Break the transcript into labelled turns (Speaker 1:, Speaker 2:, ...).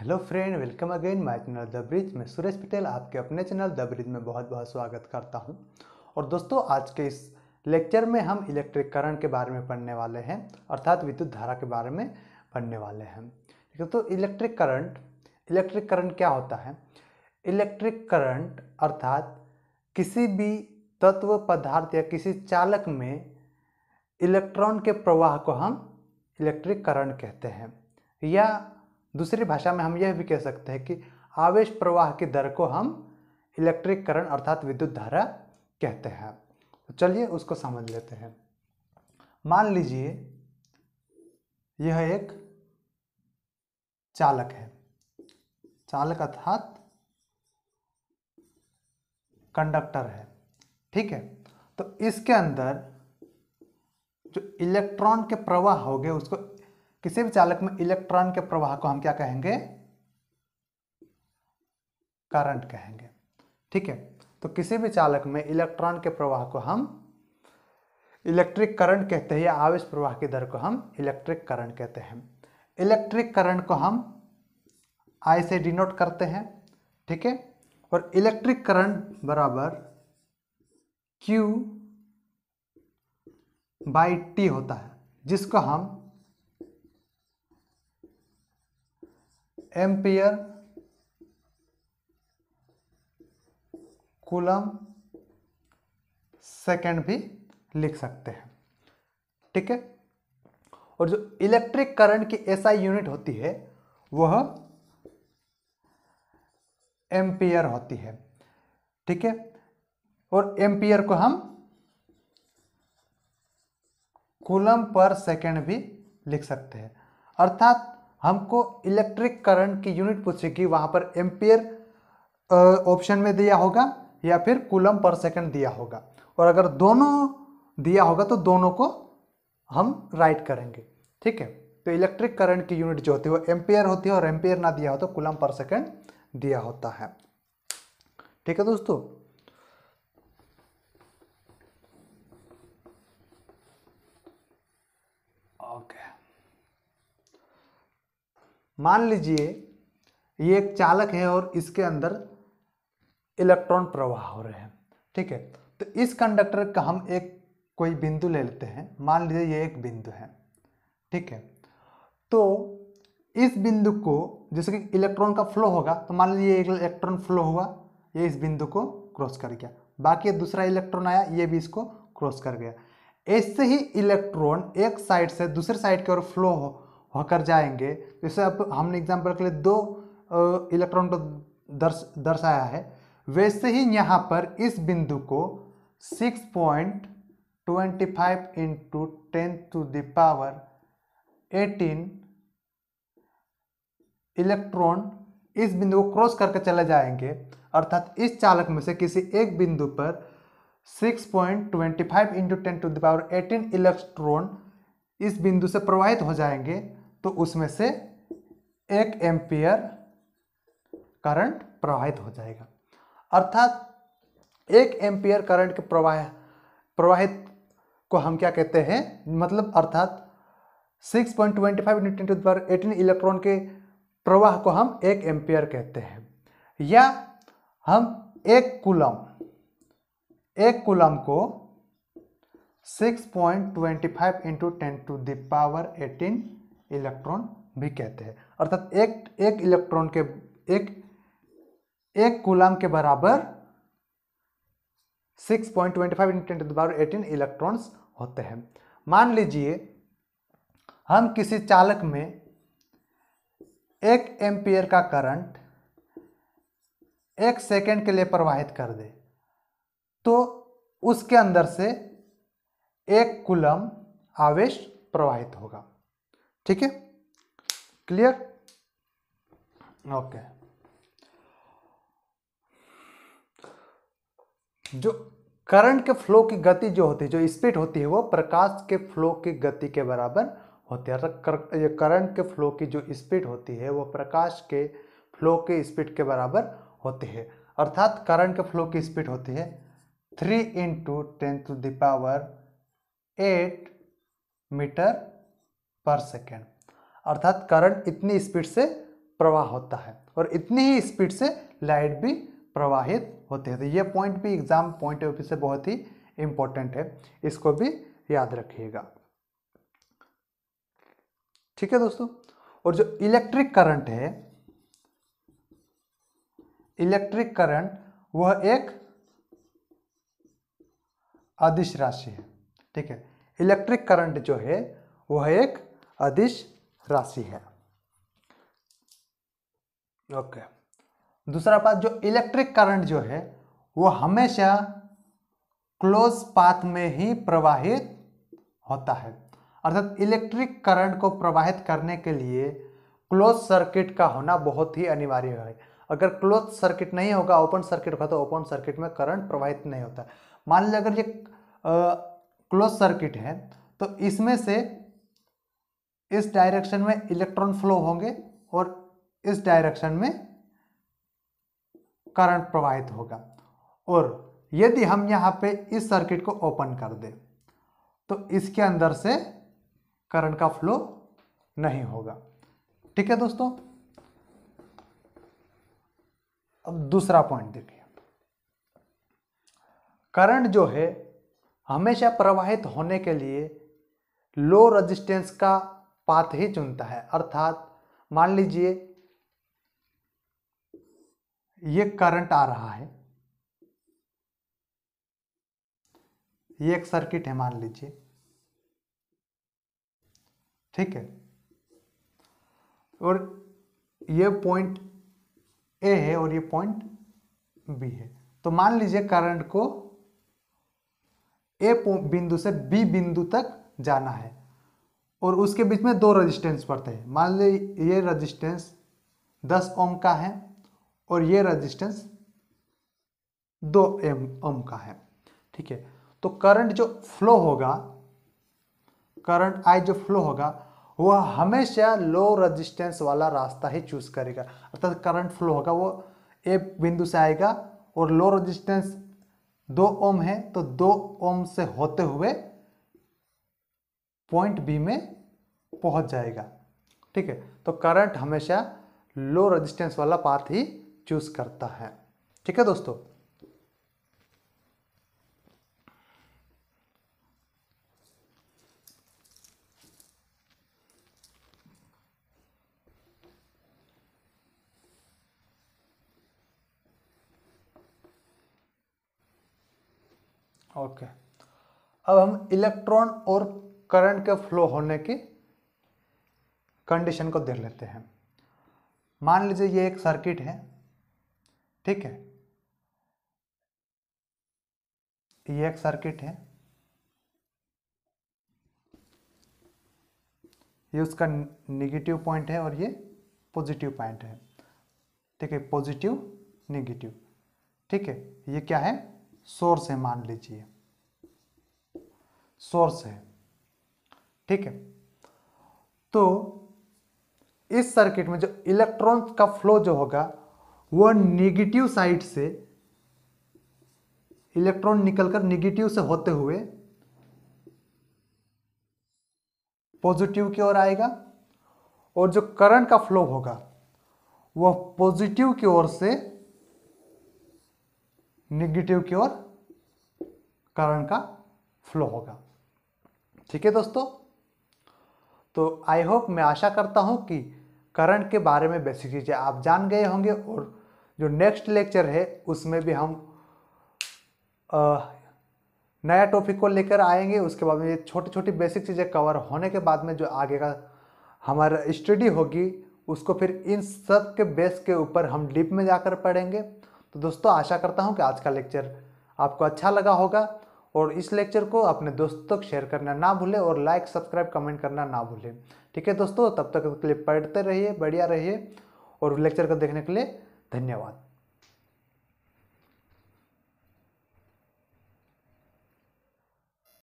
Speaker 1: Hello friend welcome again my channel the bridge मैं सुरेश पटेल आपके अपने चैनल द ब्रिज में बहुत बहुत स्वागत करता हूं और दोस्तों आज के इस लेक्चर में हम इलेक्ट्रिक करंट के बारे में पढ़ने वाले हैं अर्थात विद्युत धारा के बारे में पढ़ने वाले हैं ठीक है तो इलेक्ट्रिक करंट इलेक्ट्रिक करंट क्या होता है इलेक्ट्रिक करंट अर्थात किसी भी तत्व पदार्थ या किसी चालक में इलेक्ट्रॉन के प्रवाह को हम इलेक्ट्रिक करंट कहते हैं या दूसरी भाषा में हम यह भी कह सकते हैं कि आवेश प्रवाह की दर को हम इलेक्ट्रिक करंट अर्थात विद्युत धारा कहते हैं तो चलिए उसको समझ लेते हैं मान लीजिए यह एक चालक है चालक अर्थात कंडक्टर है ठीक है तो इसके अंदर जो इलेक्ट्रॉन के प्रवाह हो गए उसको किसी भी चालक में इलेक्ट्रॉन के प्रवाह को हम क्या कहेंगे करंट कहेंगे ठीक है तो किसी भी चालक में इलेक्ट्रॉन के प्रवाह को हम इलेक्ट्रिक करंट कहते हैं या आवेश प्रवाह की दर को हम इलेक्ट्रिक करंट कहते हैं इलेक्ट्रिक करंट को हम आई से डिनोट करते हैं ठीक है और इलेक्ट्रिक करंट बराबर क्यू बाई टी होता है जिसको हम एम्पियर कुलम सेकेंड भी लिख सकते हैं ठीक है और जो इलेक्ट्रिक करंट की एसआई यूनिट होती है वह एम्पियर होती है ठीक है और एम्पियर को हम कूलम पर सेकेंड भी लिख सकते हैं अर्थात हमको इलेक्ट्रिक करंट की यूनिट पूछेगी वहाँ पर एम्पियर ऑप्शन में दिया होगा या फिर कुलम पर सेकंड दिया होगा और अगर दोनों दिया होगा तो दोनों को हम राइट करेंगे ठीक है तो इलेक्ट्रिक करंट की यूनिट जो होती है वो एम्पेयर होती है और एम्पेयर ना दिया हो तो कुलम पर सेकेंड दिया होता है ठीक है दोस्तों मान लीजिए ये एक चालक है और इसके अंदर इलेक्ट्रॉन प्रवाह हो रहे हैं ठीक है तो इस कंडक्टर का हम एक कोई बिंदु ले लेते हैं मान लीजिए ये एक बिंदु है ठीक है तो इस बिंदु को जैसे कि इलेक्ट्रॉन का फ्लो होगा तो मान लीजिए एक इलेक्ट्रॉन फ्लो हुआ ये इस बिंदु को क्रॉस कर गया बाकी दूसरा इलेक्ट्रॉन आया ये भी इसको क्रॉस कर गया ऐसे ही इलेक्ट्रॉन एक साइड से दूसरे साइड की ओर फ्लो हो होकर जाएंगे जैसे अब हमने एग्जाम्पल के लिए दो इलेक्ट्रॉन को तो दर्श दर्शाया है वैसे ही यहाँ पर इस बिंदु को six point twenty five into ten to the power eighteen electron इस बिंदु को क्रॉस करके चले जाएंगे अर्थात इस चालक में से किसी एक बिंदु पर 6.25 point twenty five into ten to the power eighteen electron इस बिंदु से प्रवाहित हो जाएंगे तो उसमें से एक एम्पियर करंट प्रवाहित हो जाएगा अर्थात एक एम्पियर करंट के प्रवाह प्रवाहित को हम क्या कहते हैं मतलब अर्थात 6.25 पॉइंट ट्वेंटी फाइव द्वारा एटीन इलेक्ट्रॉन के प्रवाह को हम एक एम्पियर कहते हैं या हम एक कुलम एक कुलम को 6.25 point twenty five into ten to the power eighteen electron भी कहते हैं अर्थात एक एक इलेक्ट्रॉन के एक एक कूलाम के बराबर 6.25 point twenty five into ten eighteen electrons होते हैं मान लीजिए हम किसी चालक में एक एम्पियर का करंट एक सेकेंड के लिए प्रवाहित कर दे तो उसके अंदर से एक कुलम आवेश प्रवाहित होगा ठीक है क्लियर ओके जो करंट के फ्लो की गति जो होती है जो स्पीड होती है वो प्रकाश के फ्लो की गति के बराबर होती है ये करंट के फ्लो की जो स्पीड होती है वो प्रकाश के फ्लो के स्पीड के बराबर होती है अर्थात करंट के फ्लो की स्पीड होती है three into ten to the power eight metre पर सेकेंड अर्थात करंट इतनी स्पीड से प्रवाह होता है और इतनी ही स्पीड से लाइट भी प्रवाहित होते हैं तो ये पॉइंट भी एग्जाम पॉइंट ऑफ व्यू से बहुत ही इम्पोर्टेंट है इसको भी याद रखिएगा ठीक है दोस्तों और जो इलेक्ट्रिक करंट है इलेक्ट्रिक करंट वह एक अदिश राशि है ठीक है इलेक्ट्रिक करंट जो है वह एक अदिश राशि है ओके दूसरा बात जो इलेक्ट्रिक करंट जो है वो हमेशा क्लोज पाथ में ही प्रवाहित होता है अर्थात इलेक्ट्रिक करंट को प्रवाहित करने के लिए क्लोज सर्किट का होना बहुत ही अनिवार्य है अगर क्लोज सर्किट नहीं होगा ओपन सर्किट होगा तो ओपन सर्किट में करंट प्रवाहित नहीं होता मान लीजिए अगर ये क्लोज सर्किट है तो इसमें से इस डायरेक्शन में इलेक्ट्रॉन फ्लो होंगे और इस डायरेक्शन में करंट प्रवाहित होगा और यदि हम यहाँ पे इस सर्किट को ओपन कर दें तो इसके अंदर से करंट का फ्लो नहीं होगा ठीक है दोस्तों अब दूसरा पॉइंट देखिए करंट जो है हमेशा प्रवाहित होने के लिए लो रेजिस्टेंस का पाथ ही चुनता है अर्थात मान लीजिए ये करंट आ रहा है ये एक सर्किट है मान लीजिए ठीक है और ये पॉइंट ए है और ये पॉइंट बी है तो मान लीजिए करंट को ए बिंदु से बी बिंदु तक जाना है और उसके बीच में दो रजिस्टेंस पड़ते हैं मान ले ये रजिस्टेंस दस ओम का है और ये रजिस्टेंस दो एम ओम का है ठीक है तो करंट जो फ्लो होगा करंट आई जो फ्लो होगा वह हमेशा लो रजिस्टेंस वाला रास्ता ही चूज करेगा अर्थात करंट फ्लो होगा वो एक बिंदु से आएगा और लो रजिस्टेंस दो ओम है तो दो ओम से होते हुए पॉइंट बी में पहुंच जाएगा ठीक है तो करंट हमेशा लो रेजिस्टेंस वाला पाथ ही चूज करता है ठीक है दोस्तों ओके okay. अब हम इलेक्ट्रॉन और करंट के फ्लो होने की कंडीशन को देख लेते हैं मान लीजिए ये एक सर्किट है ठीक है ये एक सर्किट है ये उसका निगेटिव पॉइंट है और ये पॉजिटिव पॉइंट है ठीक है पॉजिटिव निगेटिव ठीक है ये क्या है सोर्स है मान लीजिए सोर्स है ठीक है तो इस सर्किट में जो इलेक्ट्रॉन का फ्लो जो होगा वह निगेटिव साइड से इलेक्ट्रॉन निकलकर निगेटिव से होते हुए पॉजिटिव की ओर आएगा और जो करंट का फ्लो होगा वह पॉजिटिव की ओर से निगेटिव की ओर करंट का फ्लो होगा ठीक है दोस्तों तो आई होप मैं आशा करता हूँ कि करंट के बारे में बेसिक चीज़ें आप जान गए होंगे और जो नेक्स्ट लेक्चर है उसमें भी हम आ, नया टॉपिक को लेकर आएंगे उसके बाद में ये छोटी छोटी बेसिक चीज़ें कवर होने के बाद में जो आगे का हमारा स्टडी होगी उसको फिर इन सब के बेस के ऊपर हम डीप में जाकर पढ़ेंगे तो दोस्तों आशा करता हूँ कि आज का लेक्चर आपको अच्छा लगा होगा और इस लेक्चर को अपने दोस्तों तक शेयर करना ना भूलें और लाइक सब्सक्राइब कमेंट करना ना भूलें ठीक है दोस्तों तब तक के लिए पढ़ते रहिए बढ़िया रहिए और लेक्चर को देखने के लिए धन्यवाद